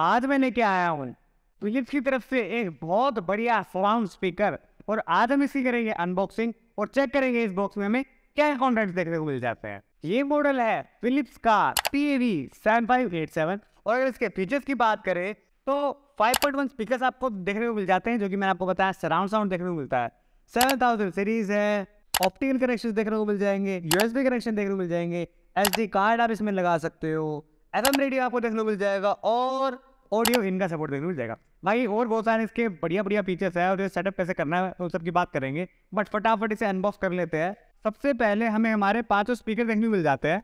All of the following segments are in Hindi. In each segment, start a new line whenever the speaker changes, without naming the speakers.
आज मैं लेके आया हूँ फिलिप्स की तरफ से एक बहुत बढ़िया साउंड स्पीकर और आज हम इसी करेंगे अनबॉक्सिंग और चेक करेंगे इस बॉक्स में हमें क्या कॉन्टेंट देखने को मिल जाते हैं ये मॉडल है फिलिप्स का P AV seven five eight seven और अगर इसके फीचर्स की बात करें तो 5.1 स्पीकर आपको देखने को मिल जाते हैं जो कि मैंने आपको बताया सराउंड साउंड देखने को मिलता है सेवन थाउजेंड सीरीज है ऑप्टिकल कनेक्शन देखने को मिल जाएंगे यूएसबी कनेक्शन देखने को मिल जाएंगे एसडी कार्ड आप इसमें लगा सकते हो एफ एम रेडियो आपको देखने को मिल जाएगा और ऑडियो इनका सपोर्ट देखने मिल जाएगा भाई और बहुत सारे इसके बढ़िया बढ़िया फीचर्स है और सेटअप कैसे करना है उन सबकी बात करेंगे बट फटाफट इसे अनबॉक्स कर लेते हैं सबसे पहले हमें हमारे पाँचों स्पीकर देखने मिल जाते हैं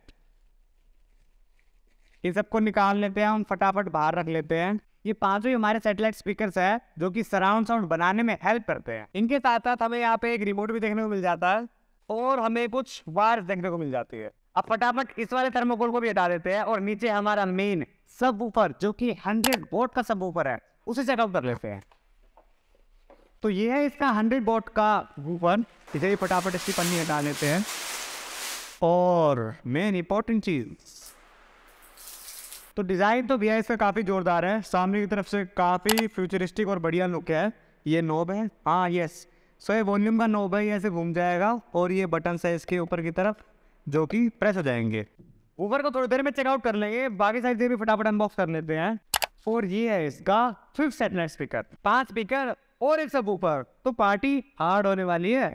इन सबको निकाल लेते हैं हम फटाफट बाहर रख लेते हैं ये पांचों ही हमारे सैटेलाइट स्पीकर्स है जो कि सराउंड साउंड बनाने में हेल्प करते हैं इनके साथ साथ हमें यहाँ पे एक रिमोट भी देखने को मिल जाता है और हमें कुछ वायर देखने को मिल जाती है अब फटाफट इस वाले थर्मोकोल को भी हटा देते हैं और नीचे हमारा मेन सब ऊपर जो कि 100 वोट का सब ऊपर है उसे चेकआउट कर लेते हैं तो ये है इसका 100 वोट का ऊपर इसे भी फटाफट इसकी पन्नी हटा लेते हैं और मेन इंपॉर्टेंट चीज तो डिज़ाइन तो भी है इसका काफ़ी ज़ोरदार है सामने की तरफ से काफ़ी फ्यूचरिस्टिक और बढ़िया लुक है ये नोब है हाँ यस सो ये वॉल्यूम का नोब है ये ऐसे घूम जाएगा और ये बटन है इसके ऊपर की तरफ जो कि प्रेस हो जाएंगे ऊपर को थोड़ी देर में चेकआउट कर लेंगे बाकी साइड से भी फटाफट अनबॉक्स कर लेते हैं और ये है इसका फिफ्थ सेटेलाइट स्पीकर पांच स्पीकर और एक सब ऊपर तो पार्टी हार्ड होने वाली है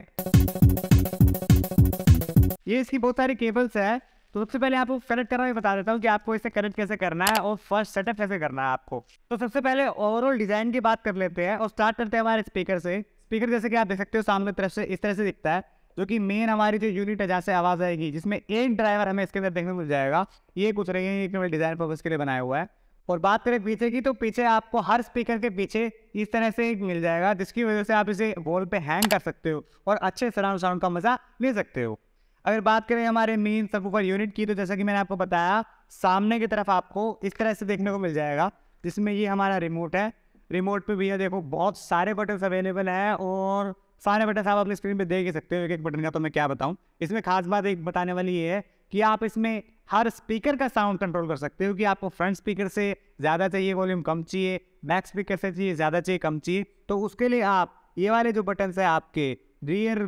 ये इसकी बहुत सारी केबल्स है तो सबसे पहले आपको कनेक्ट करना भी बता देता हूँ कि आपको इसे कनेक्ट कैसे करना है और फर्स्ट सेटअप कैसे करना है आपको तो सबसे पहले ओवरऑल डिज़ाइन की बात कर लेते हैं और स्टार्ट करते हैं हमारे स्पीकर से स्पीकर जैसे कि आप देख सकते हो सामने तरफ से इस तरह से दिखता है जो कि मेन हमारी जो यूनिट है जहाँ से आवाज़ आएगी जिसमें एक ड्राइवर हमें इसके अंदर देखने को मिल जाएगा ये कुछ रहेंगे केवल डिज़ाइन पर्पज़ के लिए बनाया हुआ है और बात करें पीछे की तो पीछे आपको हर स्पीकर के पीछे इस तरह से एक मिल जाएगा जिसकी वजह से आप इसे वॉल पे हैंग कर सकते हो और अच्छे सराउंड साउंड का मज़ा ले सकते हो अगर बात करें हमारे मेन सब ऊपर यूनिट की तो जैसा कि मैंने आपको बताया सामने की तरफ आपको इस तरह से देखने को मिल जाएगा जिसमें ये हमारा रिमोट है रिमोट पे भैया देखो बहुत सारे बटन्स अवेलेबल हैं और सारे बटन आप अपने स्क्रीन पे देख ही सकते हो एक एक बटन का तो मैं क्या बताऊँ इसमें खास बात एक बताने वाली ये है कि आप इसमें हर स्पीकर का साउंड कंट्रोल कर सकते हो कि आपको फ्रंट स्पीकर से ज़्यादा चाहिए वॉल्यूम कम चाहिए बैक स्पीकर से चाहिए ज़्यादा चाहिए कम चाहिए तो उसके लिए आप ये वाले जो बटन्स है आपके रियर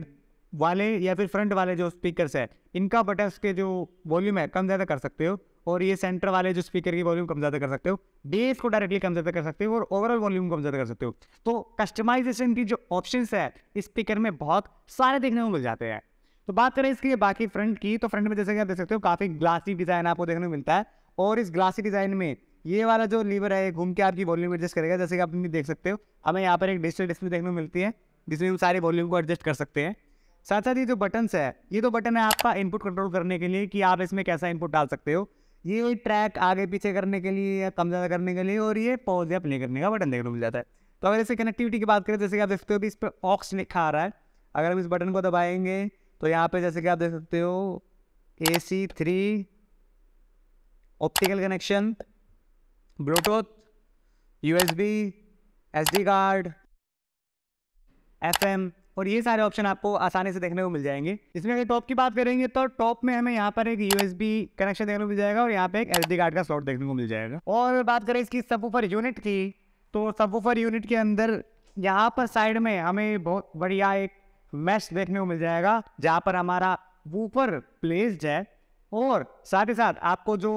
वाले या फिर फ्रंट वाले जो स्पीकर्स है इनका बटन्स के जो वॉल्यूम है कम ज़्यादा कर सकते हो और ये सेंटर वाले जो स्पीकर की वॉल्यूम कम ज़्यादा कर सकते हो बेस को डायरेक्टली कम ज़्यादा कर सकते हो और ओवरऑल वॉल्यूम कम ज़्यादा कर सकते हो तो कस्टमाइजेशन की जो ऑप्शन है स्पीकर में बहुत सारे देखने को मिल जाते हैं तो बात करें इसके बाकी फ्रंट की तो फ्रंट में जैसे कि आप देख सकते हो काफ़ी ग्लासी डिज़ाइन आपको देखने को मिलता है और इस ग्लासी डिज़ाइन में ये वाला जो लीवर है घूम के आपकी वॉल्यूम एडजस्ट करेगा जैसे कि आप देख सकते हो हमें यहाँ पर एक डिजिटल डिस्प्ले देखने को मिलती है जिसमें हम सारे वॉल्यूम को एडजस्ट कर सकते हैं साथ साथ ये जो बटन्स है ये तो बटन है आपका इनपुट कंट्रोल करने के लिए कि आप इसमें कैसा इनपुट डाल सकते हो ये ट्रैक आगे पीछे करने के लिए या कम ज़्यादा करने के लिए और ये पॉज या प्ले करने का बटन देखने को मिल जाता है तो अगर इसे कनेक्टिविटी की बात करें जैसे कि आप देख सकते हो कि इस पर ऑक्स लिखा आ रहा है अगर हम इस बटन को दबाएंगे तो यहाँ पे जैसे कि आप देख सकते हो A C three optical connection Bluetooth U S B S D card F M और ये सारे ऑप्शन आपको आसानी से देखने को मिल जाएंगे इसमें अगर टॉप की बात करेंगे तो टॉप में हमें यहाँ पर एक यूएसबी कनेक्शन देखने को मिल जाएगा और यहाँ पे एक एल कार्ड का स्लॉट देखने को मिल जाएगा और बात करें इसकी सबवूफर यूनिट की तो सबवूफर यूनिट के अंदर यहाँ पर साइड में हमें बहुत बढ़िया एक मैश देखने को मिल जाएगा जहाँ पर हमारा वूफर प्लेस्ड है और साथ ही साथ आपको जो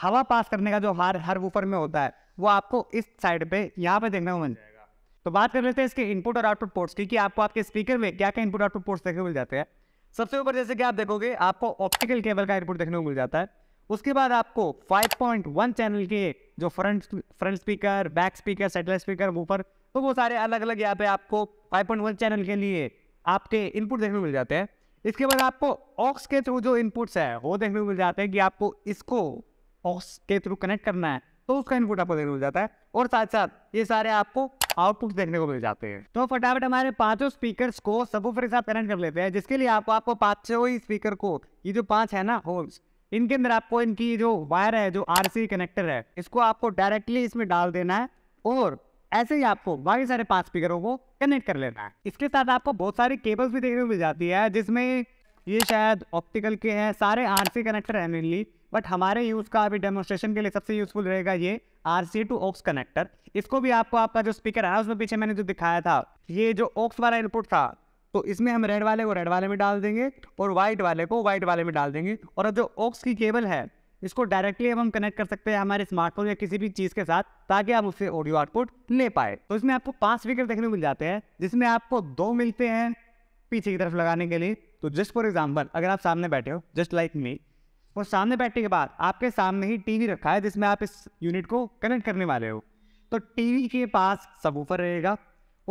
हवा पास करने का जो हार हर वूफर में होता है वो आपको इस साइड पे यहाँ पे देखने को मिल जाएगा तो बात कर लेते हैं इसके इनपुट और आउटपुट पोर्ट्स की कि आपको आपके स्पीकर में क्या क्या इनपुट आउटपुट पोर्ट्स देखने को मिल जाते हैं सबसे ऊपर जैसे कि आप देखोगे आपको ऑप्टिकल केबल का इनपुट देखने को मिल जाता है उसके बाद आपको 5.1 चैनल के जो front front speaker back speaker satellite speaker ऊपर तो वो सारे अलग अलग यहाँ पे आपको 5.1 चैनल के लिए आपके इनपुट देखने को मिल जाते हैं इसके बाद आपको ऑक्स के थ्रू जो इनपुट्स है वो देखने को मिल जाते हैं कि आपको इसको ऑक्स के थ्रू कनेक्ट करना है तो उसका इनपुट आपको देखने को मिल जाता है और साथ साथ ये सारे आपको आउटपुट देखने को मिल जाते हैं तो फटाफट हमारे पांचों स्पीकर को सबवूफर के साथ कनेक्ट कर लेते हैं जिसके लिए आपको आपको पांचों ही स्पीकर को ये जो पांच है ना होल्स इनके अंदर आपको इनकी जो वायर है जो आर कनेक्टर है इसको आपको डायरेक्टली इसमें डाल देना है और ऐसे ही आपको बाकी सारे पांच स्पीकरों को कनेक्ट कर लेना है इसके साथ आपको बहुत सारी केबल्स भी देखने को मिल जाती है जिसमें ये शायद ऑप्टिकल के हैं सारे आरसी कनेक्टर है मेनली बट हमारे यूज़ का अभी डेमोस्ट्रेशन के लिए सबसे यूज़फुल रहेगा ये R C to aux connector इसको भी आपको आपका जो स्पीकर है उसमें पीछे मैंने जो दिखाया था ये जो ऑक्स वाला इनपुट था तो इसमें हम रेड वाले को रेड वाले में डाल देंगे और वाइट वाले को वाइट वाले में डाल देंगे और जो ऑक्स की केबल है इसको डायरेक्टली अब हम कनेक्ट कर सकते हैं हमारे स्मार्टफोन या किसी भी चीज़ के साथ ताकि आप उससे ऑडियो आउटपुट ले पाए तो इसमें आपको पांच स्पीकर देखने को मिल जाते हैं जिसमें आपको दो मिलते हैं पीछे की तरफ लगाने के लिए तो जस्ट फॉर एग्जाम्पल अगर आप सामने बैठे हो जस्ट लाइक मी और सामने बैठने के बाद आपके सामने ही टीवी रखा है जिसमें आप इस यूनिट को कनेक्ट करने वाले हो तो टीवी के पास सबवूफर रहेगा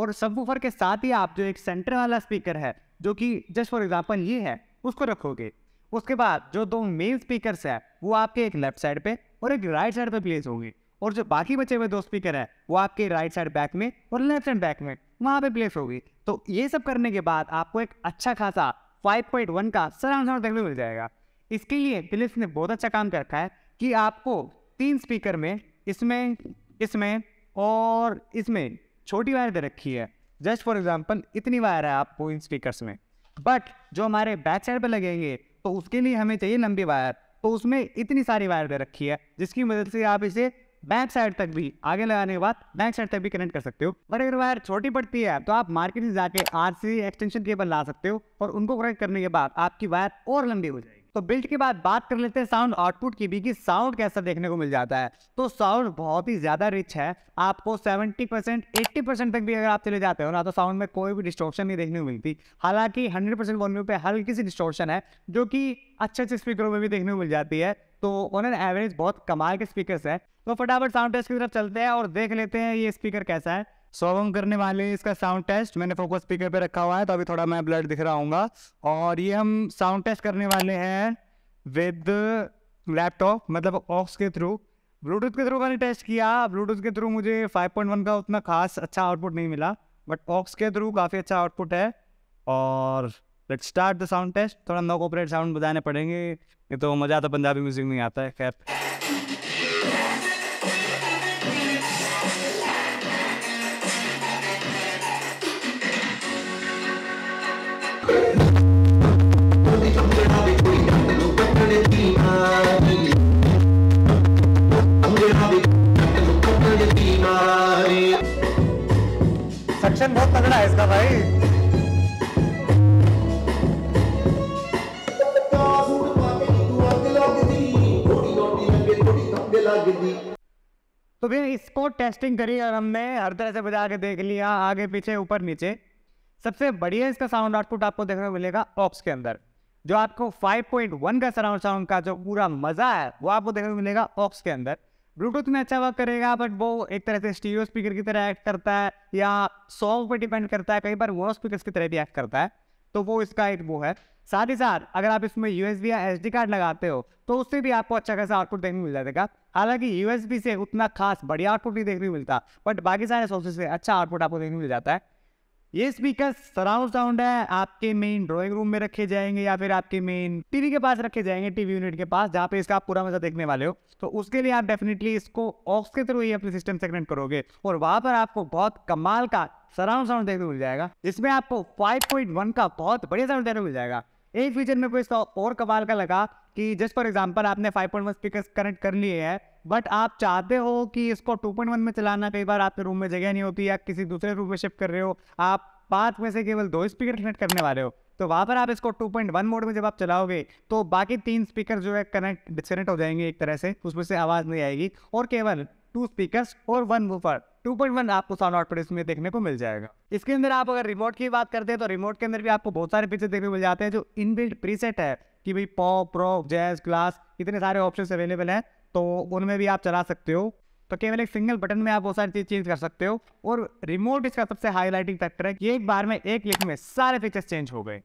और सबवूफर के साथ ही आप जो एक सेंटर वाला स्पीकर है जो कि जस्ट फॉर एग्जांपल ये है उसको रखोगे उसके बाद जो दो मेन स्पीकर्स हैं वो आपके एक लेफ्ट साइड पे और एक राइट साइड पे प्लेस होंगे और जो बाकी बचे हुए दो स्पीकर हैं वो आपके राइट साइड बैक में और लेफ्ट साइड बैक में वहाँ पे प्लेस होगी तो ये सब करने के बाद आपको एक अच्छा खासा 5.1 का सराउंड साउंड देखने मिल जाएगा इसके लिए फिलिप्स ने बहुत अच्छा काम कर रखा है कि आपको तीन स्पीकर में इसमें इसमें और इसमें छोटी वायर दे रखी है जस्ट फॉर एग्जाम्पल इतनी वायर है आपको इन स्पीकर में बट जो हमारे बैक साइड पर लगेंगे तो उसके लिए हमें चाहिए लंबी वायर तो उसमें इतनी सारी वायर दे रखी है जिसकी मदद से आप इसे बैक साइड तक भी आगे लगाने के बाद बैक साइड तक भी कनेक्ट कर सकते हो और अगर वायर छोटी पड़ती है तो आप मार्केट से जाके आर एक्सटेंशन केबल ला सकते हो और उनको कनेक्ट करने के बाद आपकी वायर और लंबी हो जाएगी तो बिल्ड के बाद बात कर लेते हैं साउंड आउटपुट की भी कि साउंड कैसा देखने को मिल जाता है तो साउंड बहुत ही ज़्यादा रिच है आपको 70 परसेंट एट्टी परसेंट तक भी अगर आप चले जाते हो ना तो साउंड में कोई भी डिस्ट्रोक्शन नहीं देखने को मिलती हालांकि 100 परसेंट वॉल्यूम पर हल्की सी डिस्ट्रोक्शन है जो कि अच्छे अच्छे स्पीकरों में भी देखने को मिल जाती है तो ऑन एन एवरेज बहुत कमाल के स्पीकर हैं तो फटाफट साउंड टेस्ट की तरफ चलते हैं और देख लेते हैं ये स्पीकर कैसा है सो अब हम करने वाले हैं इसका साउंड टेस्ट मैंने फोकस स्पीकर पे रखा हुआ है तो अभी थोड़ा मैं ब्लड दिख रहा हूँ और ये हम साउंड टेस्ट करने वाले हैं विद लैपटॉप मतलब ऑक्स के थ्रू ब्लूटूथ के थ्रू मैंने टेस्ट किया ब्लूटूथ के थ्रू मुझे 5.1 का उतना खास अच्छा आउटपुट नहीं मिला बट ऑक्स के थ्रू काफ़ी अच्छा आउटपुट है और let start the sound test थोड़ा नो कोपरेट साउंड बजाने पड़ेंगे नहीं तो मज़ा तो पंजाबी म्यूज़िक में आता है खैर एक्शन बहुत तगड़ा है इसका भाई तो भैया इसको टेस्टिंग करी और हमने हर तरह से बजा के देख लिया आगे पीछे ऊपर नीचे सबसे बढ़िया इसका साउंड आउटपुट आपको देखने को मिलेगा ऑप्स के अंदर जो आपको 5.1 का सराउंड साउंड का जो पूरा मज़ा है वो आपको देखने को मिलेगा ऑप्स के अंदर ब्लूटूथ में तो अच्छा वर्क करेगा बट वो एक तरह से स्टीरियो स्पीकर की तरह एक्ट करता है या सॉन्ग पर डिपेंड करता है कई बार वो स्पीकर की तरह भी एक्ट करता है तो वो इसका एक वो है साथ ही साथ अगर आप इसमें यू या एस कार्ड लगाते हो तो उससे भी आपको अच्छा खासा आउटपुट देखने मिल जाएगा हालांकि यू से उतना खास बढ़िया आउटपुट नहीं देखने मिलता बट बाकी सारे सोर्सेज से अच्छा आउटपुट आपको देखने मिल जाता है ये स्पीकर सराउंड साउंड है आपके मेन ड्राइंग रूम में रखे जाएंगे या फिर आपके मेन टीवी के पास रखे जाएंगे टीवी यूनिट के पास जहाँ पे इसका आप पूरा मजा देखने वाले हो तो उसके लिए आप डेफिनेटली इसको ऑक्स के थ्रू ही अपने सिस्टम से कनेक्ट करोगे और वहाँ पर आपको बहुत कमाल का सराउंड साउंड देखने मिल जाएगा जिसमें आपको फाइव का बहुत बढ़िया साउंड देखने को मिल जाएगा एक फीचर में कोई इसका और कमाल का लगा कि जस्ट फॉर एग्जाम्पल आपने five point one speaker connect कर लिए हैं बट आप चाहते हो कि इसको 2.1 में चलाना कई बार आपके रूम में जगह नहीं होती या किसी दूसरे रूम में शिफ्ट कर रहे हो आप पाँच में से केवल दो स्पीकर कनेक्ट करने वाले हो तो वहाँ पर आप इसको 2.1 मोड में जब आप चलाओगे तो बाकी तीन स्पीकर जो है कनेक्ट डिसकनेक्ट हो जाएंगे एक तरह से उसमें से आवाज़ नहीं आएगी और केवल टू स्पीकर्स और वन वूफर 2.1 आपको साउंड आउटपुट इसमें देखने को मिल जाएगा इसके अंदर आप अगर रिमोट की बात करते हैं तो रिमोट के अंदर भी आपको बहुत सारे पीछे देखने को मिल जाते हैं जो इनबिल्ट प्रीसेट है कि भाई पॉप रॉक जैज क्लास इतने सारे ऑप्शन अवेलेबल हैं तो उनमें भी आप चला सकते हो तो केवल एक सिंगल बटन में आप वो सारी चीज़ चेंज कर सकते हो और रिमोट इसका सबसे हाईलाइटिंग फैक्टर है कि एक बार में एक क्लिक में सारे फीचर्स चेंज हो गए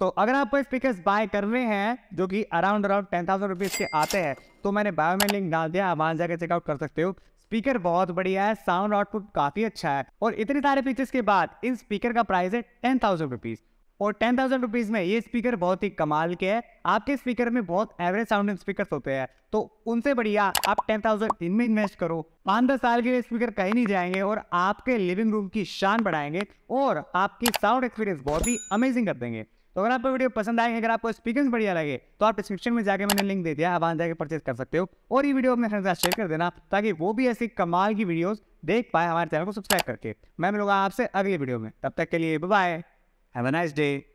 तो अगर आपको स्पीकर बाय कर रहे हैं जो कि around around ten thousand rupees के आते हैं तो मैंने बायो में लिंक डाल दिया आप जाकर चेकआउट कर सकते हो स्पीकर बहुत बढ़िया है साउंड आउटपुट काफ़ी अच्छा है और इतने सारे फीचर्स के बाद इन स्पीकर का प्राइस है टेन थाउजेंड रुपीज़ और टेन थाउजेंड रुपीज़ में ये स्पीकर बहुत ही कमाल के है आपके स्पीकर में बहुत एवरेज साउंडिंग स्पीकर्स होते हैं तो उनसे बढ़िया आप टेन थाउजेंड इनमें इन्वेस्ट करो पाँच दस साल के लिए स्पीकर कहीं नहीं जाएंगे और आपके लिविंग रूम की शान बढ़ाएंगे और आपकी साउंड एक्सपीरियंस बहुत ही अमेजिंग कर देंगे तो अगर आपको वीडियो पसंद आएंगे अगर आपको स्पीकर बढ़िया लगे तो आप डिस्क्रिप्शन में जाकर मैंने लिंक दे दिया आप वहाँ जाकर परचेज कर सकते हो और ये वीडियो अपने फ्रेंड साथ शेयर कर देना ताकि वो भी ऐसी कमाल की वीडियोज़ देख पाए हमारे चैनल को सब्सक्राइब करके मैं मिलूंगा आपसे अगली वीडियो में तब तक के लिए bye Have a nice day.